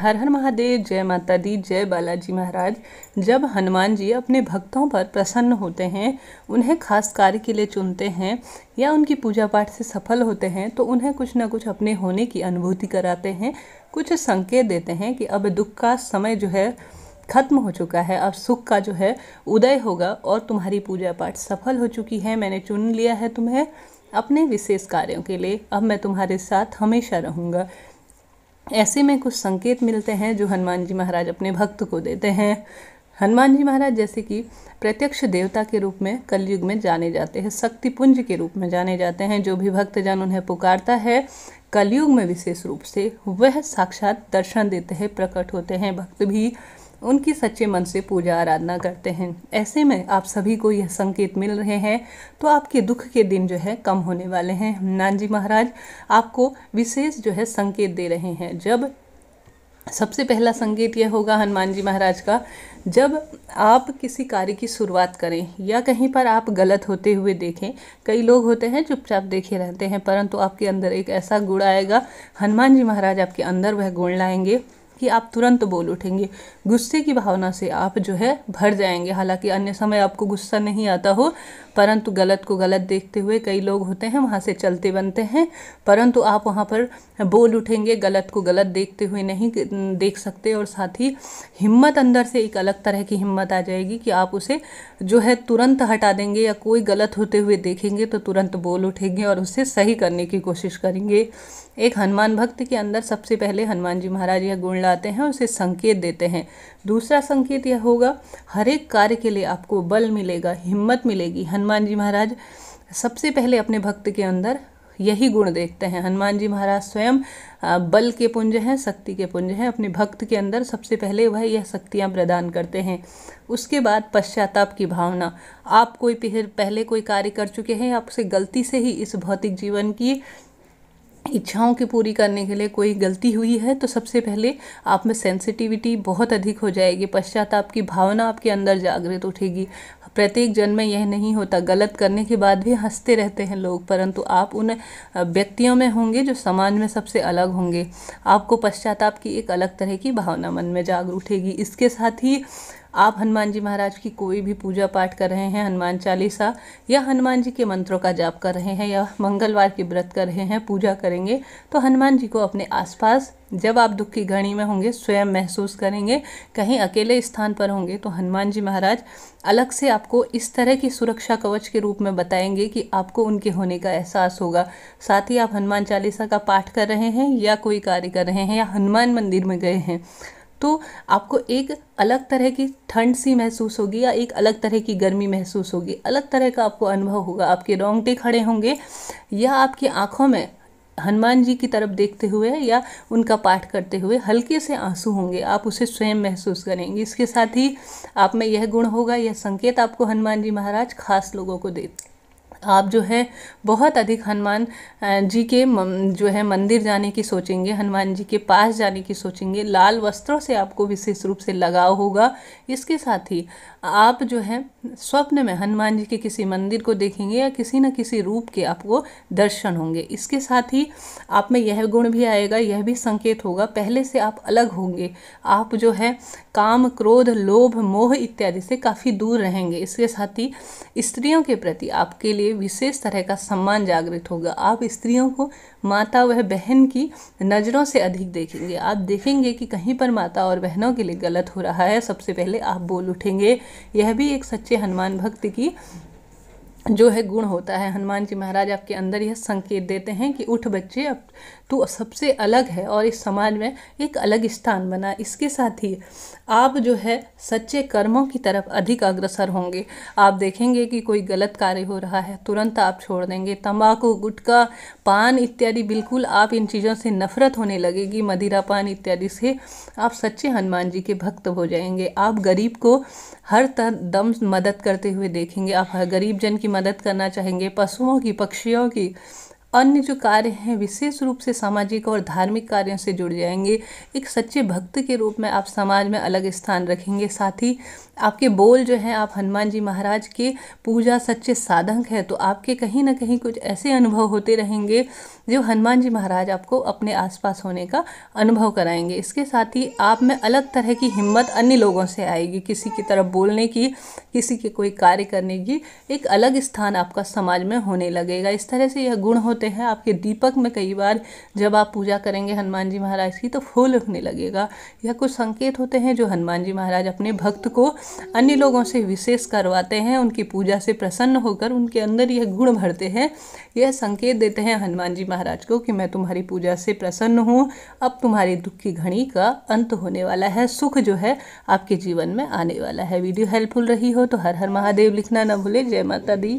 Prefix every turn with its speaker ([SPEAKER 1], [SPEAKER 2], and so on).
[SPEAKER 1] हर हर महादेव जय माता दी जय बालाजी महाराज जब हनुमान जी अपने भक्तों पर प्रसन्न होते हैं उन्हें खास कार्य के लिए चुनते हैं या उनकी पूजा पाठ से सफल होते हैं तो उन्हें कुछ ना कुछ अपने होने की अनुभूति कराते हैं कुछ संकेत देते हैं कि अब दुख का समय जो है खत्म हो चुका है अब सुख का जो है उदय होगा और तुम्हारी पूजा पाठ सफल हो चुकी है मैंने चुन लिया है तुम्हें अपने विशेष कार्यों के लिए अब मैं तुम्हारे साथ हमेशा रहूँगा ऐसे में कुछ संकेत मिलते हैं जो हनुमान जी महाराज अपने भक्त को देते हैं हनुमान जी महाराज जैसे कि प्रत्यक्ष देवता के रूप में कलयुग में जाने जाते हैं शक्ति पुंज के रूप में जाने जाते हैं जो भी भक्तजन उन्हें पुकारता है कलयुग में विशेष रूप से वह साक्षात दर्शन देते हैं प्रकट होते हैं भक्त भी उनकी सच्चे मन से पूजा आराधना करते हैं ऐसे में आप सभी को यह संकेत मिल रहे हैं तो आपके दुख के दिन जो है कम होने वाले हैं हनुमान जी महाराज आपको विशेष जो है संकेत दे रहे हैं जब सबसे पहला संकेत यह होगा हनुमान जी महाराज का जब आप किसी कार्य की शुरुआत करें या कहीं पर आप गलत होते हुए देखें कई लोग होते हैं चुपचाप देखे रहते हैं परंतु आपके अंदर एक ऐसा गुण आएगा हनुमान जी महाराज आपके अंदर वह गुण लाएंगे कि आप तुरंत बोल उठेंगे गुस्से की भावना से आप जो है भर जाएंगे हालांकि अन्य समय आपको गुस्सा नहीं आता हो परंतु गलत को गलत देखते हुए कई लोग होते हैं वहाँ से चलते बनते हैं परंतु आप वहाँ पर बोल उठेंगे गलत को गलत देखते हुए नहीं देख सकते और साथ ही हिम्मत अंदर से एक अलग तरह की हिम्मत आ जाएगी कि आप उसे जो है तुरंत हटा देंगे या कोई गलत होते हुए देखेंगे तो तुरंत बोल उठेंगे और उसे सही करने की कोशिश करेंगे एक हनुमान भक्त के अंदर सबसे पहले हनुमान जी महाराज यह गुण लाते हैं उसे संकेत देते हैं दूसरा संकेत यह होगा हर एक कार्य के लिए आपको बल मिलेगा हिम्मत मिलेगी हनुमान हनुमान जी महाराज सबसे पहले अपने भक्त के अंदर यही गुण देखते हैं हनुमान जी महाराज स्वयं बल के पुंज हैं शक्ति के पुंज हैं अपने भक्त के अंदर सबसे पहले वह यह शक्तियाँ प्रदान करते हैं उसके बाद पश्चाताप की भावना आप कोई पहले कोई कार्य कर चुके हैं आपसे गलती से ही इस भौतिक जीवन की इच्छाओं की पूरी करने के लिए कोई गलती हुई है तो सबसे पहले आप में सेंसिटिविटी बहुत अधिक हो जाएगी पश्चात आपकी भावना आपके अंदर जागृत उठेगी प्रत्येक जन्म में यह नहीं होता गलत करने के बाद भी हंसते रहते हैं लोग परंतु आप उन व्यक्तियों में होंगे जो समाज में सबसे अलग होंगे आपको पश्चाताप की एक अलग तरह की भावना मन में जाग उठेगी इसके साथ ही आप हनुमान जी महाराज की कोई भी पूजा पाठ कर रहे हैं हनुमान चालीसा या हनुमान जी के मंत्रों का जाप कर रहे हैं या मंगलवार की व्रत कर रहे हैं पूजा करेंगे तो हनुमान जी को अपने आसपास जब आप दुख की घड़ी में होंगे स्वयं महसूस करेंगे कहीं अकेले स्थान पर होंगे तो हनुमान जी महाराज अलग से आपको इस तरह की सुरक्षा कवच के रूप में बताएंगे कि आपको उनके होने का एहसास होगा साथ ही आप हनुमान चालीसा का पाठ कर रहे हैं या कोई कार्य कर रहे हैं या हनुमान मंदिर में गए हैं तो आपको एक अलग तरह की ठंड सी महसूस होगी या एक अलग तरह की गर्मी महसूस होगी अलग तरह का आपको अनुभव होगा आपके रोंगटे खड़े होंगे या आपकी आँखों में हनुमान जी की तरफ देखते हुए या उनका पाठ करते हुए हल्के से आंसू होंगे आप उसे स्वयं महसूस करेंगे इसके साथ ही आप में यह गुण होगा यह संकेत आपको हनुमान जी महाराज खास लोगों को देते आप जो है बहुत अधिक हनुमान जी के जो है मंदिर जाने की सोचेंगे हनुमान जी के पास जाने की सोचेंगे लाल वस्त्रों से आपको विशेष रूप से लगाव होगा इसके साथ ही आप जो है स्वप्न में हनुमान जी के किसी मंदिर को देखेंगे या किसी न किसी रूप के आपको दर्शन होंगे इसके साथ ही आप में यह गुण भी आएगा यह भी संकेत होगा पहले से आप अलग होंगे आप जो है काम क्रोध लोभ मोह इत्यादि से काफ़ी दूर रहेंगे इसके साथ ही स्त्रियों के प्रति आपके लिए विशेष तरह का सम्मान जागृत होगा आप स्त्रियों को माता वह बहन की नज़रों से अधिक देखेंगे आप देखेंगे कि कहीं पर माता और बहनों के लिए गलत हो रहा है सबसे पहले आप बोल उठेंगे यह भी एक सच्चे हनुमान भक्त की जो है गुण होता है हनुमान जी महाराज आपके अंदर यह संकेत देते हैं कि उठ बच्चे अब तू सबसे अलग है और इस समाज में एक अलग स्थान बना इसके साथ ही आप जो है सच्चे कर्मों की तरफ अधिक अग्रसर होंगे आप देखेंगे कि कोई गलत कार्य हो रहा है तुरंत आप छोड़ देंगे तंबाकू गुटखा पान इत्यादि बिल्कुल आप इन चीज़ों से नफरत होने लगेगी मदिरा पान इत्यादि से आप सच्चे हनुमान जी के भक्त हो जाएंगे आप गरीब को हर तरह दम मदद करते हुए देखेंगे आप गरीब जन की मदद करना चाहेंगे पशुओं की पक्षियों की अन्य जो कार्य हैं विशेष रूप से सामाजिक और धार्मिक कार्यों से जुड़ जाएंगे एक सच्चे भक्त के रूप में आप समाज में अलग स्थान रखेंगे साथ ही आपके बोल जो हैं आप हनुमान जी महाराज के पूजा सच्चे साधक हैं तो आपके कहीं ना कहीं कुछ ऐसे अनुभव होते रहेंगे जो हनुमान जी महाराज आपको अपने आसपास होने का अनुभव कराएंगे इसके साथ ही आप में अलग तरह की हिम्मत अन्य लोगों से आएगी किसी की तरफ बोलने की किसी के कोई कार्य करने की एक अलग स्थान आपका समाज में होने लगेगा इस तरह से यह गुण होते होते हैं आपके दीपक में कई बार जब आप पूजा करेंगे हनुमान जी महाराज की तो फूल उठने लगेगा यह कुछ संकेत होते हैं जो हनुमान जी महाराज अपने भक्त को अन्य लोगों से विशेष करवाते हैं उनकी पूजा से प्रसन्न होकर उनके अंदर यह गुण भरते हैं यह संकेत देते हैं हनुमान जी महाराज को कि मैं तुम्हारी पूजा से प्रसन्न हूँ अब तुम्हारी दुख की घड़ी का अंत होने वाला है सुख जो है आपके जीवन में आने वाला है वीडियो हेल्पफुल रही हो तो हर हर महादेव लिखना ना भूले जय माता दी